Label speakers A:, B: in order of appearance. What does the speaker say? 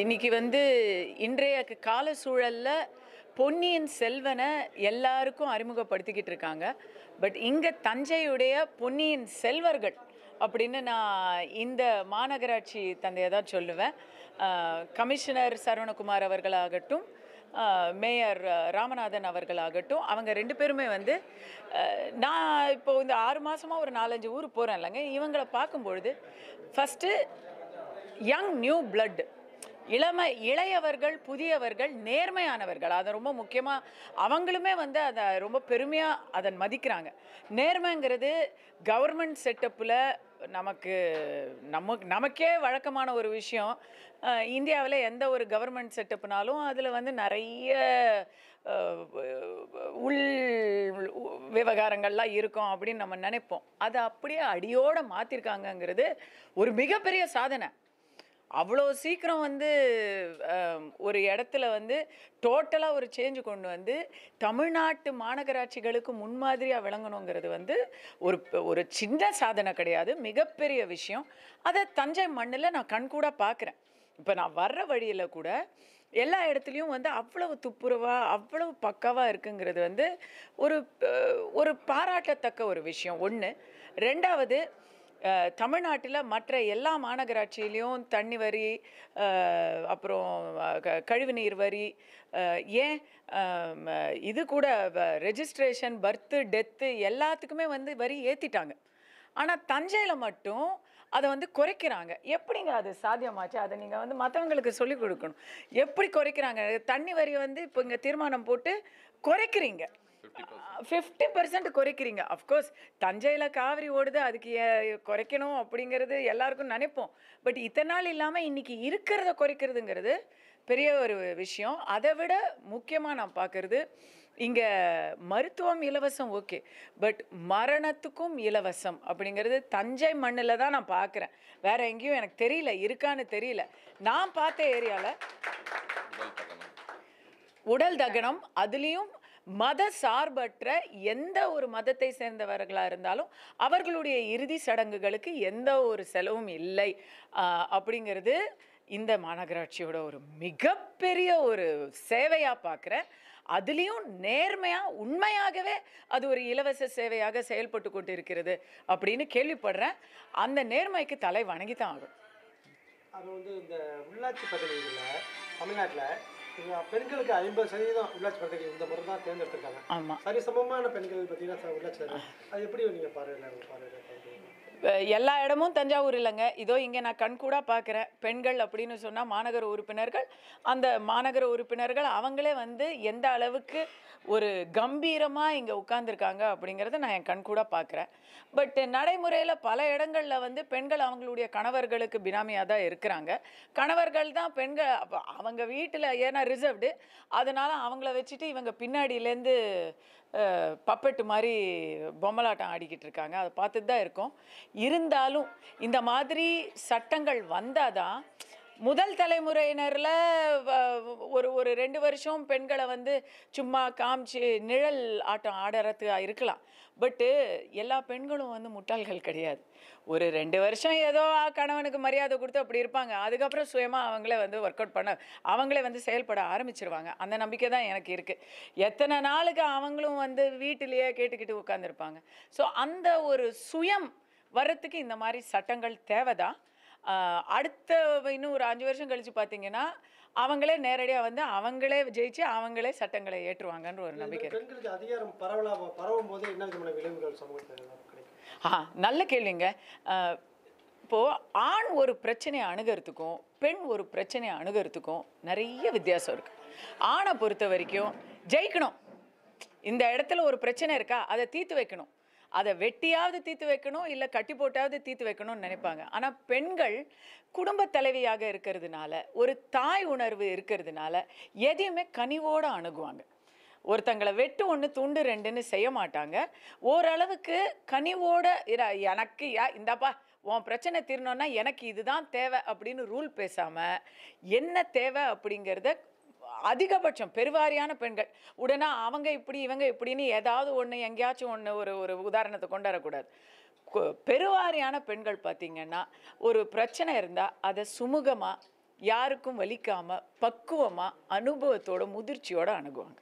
A: இன்னைக்கு வந்து இன்றைய கால சூழலில் பொன்னியின் செல்வனை எல்லாருக்கும் அறிமுகப்படுத்திக்கிட்டு இருக்காங்க பட் இங்கே தஞ்சையுடைய பொன்னியின் செல்வர்கள் அப்படின்னு நான் இந்த மாநகராட்சி தந்தையை தான் சொல்லுவேன் கமிஷனர் சரவணகுமார் அவர்களாகட்டும் மேயர் ராமநாதன் அவர்களாகட்டும் அவங்க ரெண்டு பேருமே வந்து நான் இப்போ இந்த ஆறு மாதமாக ஒரு நாலஞ்சு ஊர் போகிறேன் இல்லைங்க இவங்களை பார்க்கும்பொழுது ஃபஸ்ட்டு யங் நியூ பிளட் இளமை இளையவர்கள் புதியவர்கள் நேர்மையானவர்கள் அதை ரொம்ப முக்கியமாக அவங்களுமே வந்து அதை ரொம்ப பெருமையாக அதன் மதிக்கிறாங்க நேர்மைங்கிறது கவர்மெண்ட் செட்டப்பில் நமக்கு நமக்கு நமக்கே வழக்கமான ஒரு விஷயம் இந்தியாவில் எந்த ஒரு கவர்மெண்ட் செட்டப்னாலும் அதில் வந்து நிறைய உள் விவகாரங்கள்லாம் இருக்கும் அப்படின்னு நம்ம நினைப்போம் அதை அப்படியே அடியோடு மாற்றிருக்காங்கங்கிறது ஒரு மிகப்பெரிய சாதனை அவ்வளோ சீக்கிரம் வந்து ஒரு இடத்துல வந்து டோட்டலாக ஒரு சேஞ்சு கொண்டு வந்து தமிழ்நாட்டு மாநகராட்சிகளுக்கு முன்மாதிரியாக விளங்கணுங்கிறது வந்து ஒரு ஒரு சின்ன சாதனை கிடையாது மிகப்பெரிய விஷயம் அதை தஞ்சை மண்ணில் நான் கண்கூடாக பார்க்குறேன் இப்போ நான் வர்ற வழியில் கூட எல்லா இடத்துலையும் வந்து அவ்வளவு துப்புரவாக அவ்வளவு பக்காவாக இருக்குங்கிறது வந்து ஒரு ஒரு பாராட்டத்தக்க ஒரு விஷயம் ஒன்று ரெண்டாவது தமிழ்நாட்டில் மற்ற எல்லா மாநகராட்சியிலையும் தண்ணி வரி அப்புறம் கழிவுநீர் வரி ஏன் இது கூட ரெஜிஸ்ட்ரேஷன் பர்த்து டெத்து எல்லாத்துக்குமே வந்து வரி ஏற்றிட்டாங்க ஆனால் தஞ்சையில் மட்டும் அதை வந்து குறைக்கிறாங்க எப்படிங்க அது சாத்தியமாச்சு அதை நீங்கள் வந்து மற்றவங்களுக்கு சொல்லிக் கொடுக்கணும் எப்படி குறைக்கிறாங்க தண்ணி வரி வந்து இப்போ இங்கே தீர்மானம் போட்டு குறைக்கிறீங்க ஃபிஃப்டி பர்சன்ட் குறைக்கிறீங்க அஃப்கோர்ஸ் தஞ்சையில் காவிரி ஓடுது அதுக்கு குறைக்கணும் அப்படிங்கிறது எல்லாருக்கும் நினைப்போம் பட் இத்தனை நாள் இல்லாமல் இன்றைக்கி இருக்கிறத குறைக்கிறதுங்கிறது பெரிய ஒரு விஷயம் அதை விட முக்கியமாக நான் பார்க்குறது இங்கே மருத்துவம் இலவசம் ஓகே பட் மரணத்துக்கும் இலவசம் அப்படிங்கிறது தஞ்சை மண்ணில் தான் நான் பார்க்குறேன் வேறு எங்கேயும் எனக்கு தெரியல இருக்கான்னு தெரியல நான் பார்த்த ஏரியாவில் உடல் தகனம் அதுலேயும் மத சார்பற்ற எந்த ஒரு மதத்தை சேர்ந்தவர்களாக இருந்தாலும் அவர்களுடைய இறுதி சடங்குகளுக்கு எந்த ஒரு செலவும் இல்லை அப்படிங்கிறது இந்த மாநகராட்சியோட ஒரு மிகப்பெரிய ஒரு சேவையாக பார்க்குறேன் அதுலேயும் நேர்மையாக உண்மையாகவே அது ஒரு இலவச சேவையாக செயல்பட்டு கொண்டு இருக்கிறது அப்படின்னு கேள்விப்படுறேன் அந்த நேர்மைக்கு தலை வணங்கி தான் ஆகும் அது வந்து இந்த உள்ளாட்சி பதவிகளில் தமிழ்நாட்டில் பெண்களுக்கு ஐம்பது சதவீதம் உள்ளாட்சி பதவிகள் இந்த முறை தான் தேர்ந்தெடுத்திருக்காங்க சரி சமமான பெண்கள் பார்த்தீங்கன்னா உள்ளாட்சி அது எப்படி நீங்க பாருங்க பாருங்க எல்லா இடமும் தஞ்சாவூர் இல்லைங்க இதோ இங்கே நான் கண்கூடாக பார்க்குறேன் பெண்கள் அப்படின்னு சொன்னால் மாநகர உறுப்பினர்கள் அந்த மாநகர உறுப்பினர்கள் அவங்களே வந்து எந்த அளவுக்கு ஒரு கம்பீரமாக இங்கே உட்காந்துருக்காங்க அப்படிங்கிறத நான் என் கண்கூடாக பார்க்குறேன் பட் நடைமுறையில் பல இடங்களில் வந்து பெண்கள் அவங்களுடைய கணவர்களுக்கு பினாமியாக தான் இருக்கிறாங்க கணவர்கள் தான் பெண்கள் அவங்க வீட்டில் ஏன்னா ரிசர்வ்டு அதனால் அவங்கள வச்சுட்டு இவங்க பின்னாடியிலேருந்து பப்பெட்டு மாதிரி பொம்மலாட்டம் ஆடிக்கிட்டு இருக்காங்க அதை பார்த்துட்டு தான் இருக்கும் இருந்தாலும் இந்த மாதிரி சட்டங்கள் வந்தால் தான் முதல் தலைமுறையினரில் ஒரு ஒரு ரெண்டு வருஷம் பெண்களை வந்து சும்மா காமிச்சு நிழல் ஆட்டம் ஆடுறது இருக்கலாம் பட்டு எல்லா பெண்களும் வந்து முட்டாள்கள் கிடையாது ஒரு ரெண்டு வருஷம் ஏதோ கணவனுக்கு மரியாதை கொடுத்து அப்படி இருப்பாங்க அதுக்கப்புறம் சுயமாக அவங்களே வந்து ஒர்க் அவுட் பண்ண அவங்களே வந்து செயல்பட ஆரம்பிச்சிருவாங்க அந்த நம்பிக்கை தான் எனக்கு இருக்குது எத்தனை நாளுக்கு அவங்களும் வந்து வீட்டிலேயே கேட்டுக்கிட்டு உட்காந்துருப்பாங்க ஸோ அந்த ஒரு சுயம் வர்றதுக்கு இந்த மாதிரி சட்டங்கள் தேவைதான் அடுத்த இன்னும் ஒரு அஞ்சு வருஷம் கழித்து பார்த்தீங்கன்னா அவங்களே நேரடியாக வந்து அவங்களே ஜெயிச்சு அவங்களே சட்டங்களை ஏற்றுவாங்கன்ற ஒரு நம்பிக்கை அதிகாரம் பரவலாக பரவும் போது என்ன விதமான விளைவுகள் சமூகத்தில் ஆ நல்ல கேள்விங்க இப்போது ஆண் ஒரு பிரச்சனையை அணுகிறதுக்கும் பெண் ஒரு பிரச்சனையை அணுகிறதுக்கும் நிறைய வித்தியாசம் இருக்குது ஆணை பொறுத்த வரைக்கும் ஜெயிக்கணும் இந்த இடத்துல ஒரு பிரச்சனை இருக்கா அதை தீர்த்து வைக்கணும் அதை வெட்டியாவது தீர்த்து வைக்கணும் இல்லை கட்டி போட்டாவது தீர்த்து வைக்கணும்னு நினைப்பாங்க ஆனால் பெண்கள் குடும்ப தலைவியாக இருக்கிறதுனால ஒரு தாய் உணர்வு இருக்கிறதுனால எதையுமே கனிவோடு அணுகுவாங்க ஒருத்தங்களை வெட்டு ஒன்று துண்டு ரெண்டுன்னு செய்ய மாட்டாங்க ஓரளவுக்கு கனிவோட எனக்கு யா இந்தாப்பா உன் பிரச்சனை தீரணும்னா எனக்கு இதுதான் தேவை அப்படின்னு ரூல் பேசாமல் என்ன தேவை அப்படிங்கிறத அதிகபட்சம் பெருவாரியான பெண்கள் உடனே அவங்க இப்படி இவங்க இப்படின்னு ஏதாவது ஒன்று எங்கேயாச்சும் ஒன்று ஒரு ஒரு உதாரணத்தை கொண்டு வரக்கூடாது பெருவாரியான பெண்கள் பார்த்திங்கன்னா ஒரு பிரச்சனை இருந்தால் அதை சுமூகமாக யாருக்கும் வலிக்காமல் பக்குவமாக அனுபவத்தோட முதிர்ச்சியோடு அணுகுவாங்க